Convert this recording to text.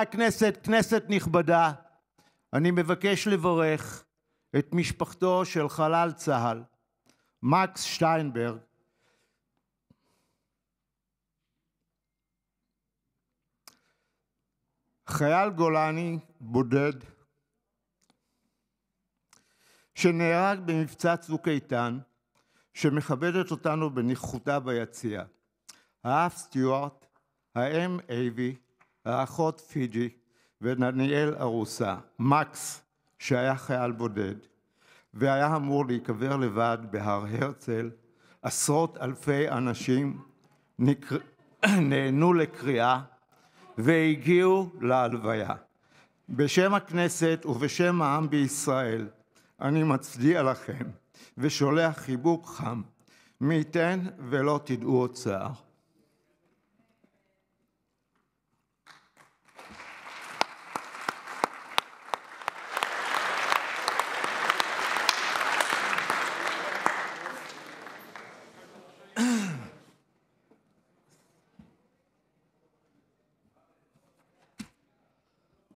הכנסת, כנסת נכבדה, אני מבקש לברך את משפחתו של חלל צה"ל מקס שטיינברג חייל גולני בודד שנהרג במבצע צוק איתן, שמכבדת אותנו בניחותה ביציע. האף סטיוארט, האם אייבי, האחות פיג'י ודניאל ארוסה. מקס, שהיה חייל בודד והיה אמור להיקבר לבד בהר הרצל, עשרות אלפי אנשים נקר... נענו לקריאה והגיעו להלוויה. בשם הכנסת ובשם העם בישראל אני מצדיע לכם ושולח חיבוק חם. מי ייתן ולא תדעו עוד צער.